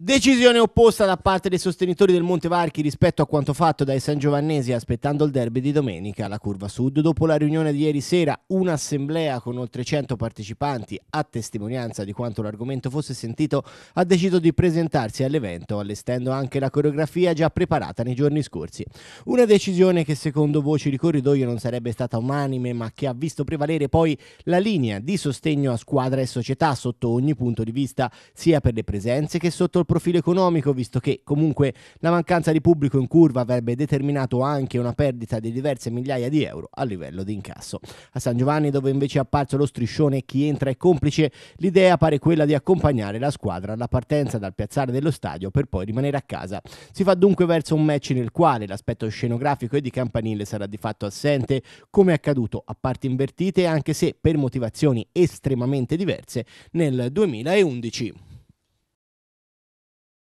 Decisione opposta da parte dei sostenitori del Monte Varchi rispetto a quanto fatto dai San Giovannesi aspettando il derby di domenica alla curva sud. Dopo la riunione di ieri sera, un'assemblea con oltre 100 partecipanti, a testimonianza di quanto l'argomento fosse sentito, ha deciso di presentarsi all'evento, allestendo anche la coreografia già preparata nei giorni scorsi. Una decisione che secondo voci di corridoio non sarebbe stata unanime, ma che ha visto prevalere poi la linea di sostegno a squadra e società sotto ogni punto di vista, sia per le presenze che sotto il profilo economico, visto che comunque la mancanza di pubblico in curva avrebbe determinato anche una perdita di diverse migliaia di euro a livello di incasso. A San Giovanni, dove invece è apparso lo striscione chi entra è complice, l'idea pare quella di accompagnare la squadra alla partenza dal piazzale dello stadio per poi rimanere a casa. Si va dunque verso un match nel quale l'aspetto scenografico e di campanile sarà di fatto assente, come è accaduto a parti invertite, anche se per motivazioni estremamente diverse nel 2011.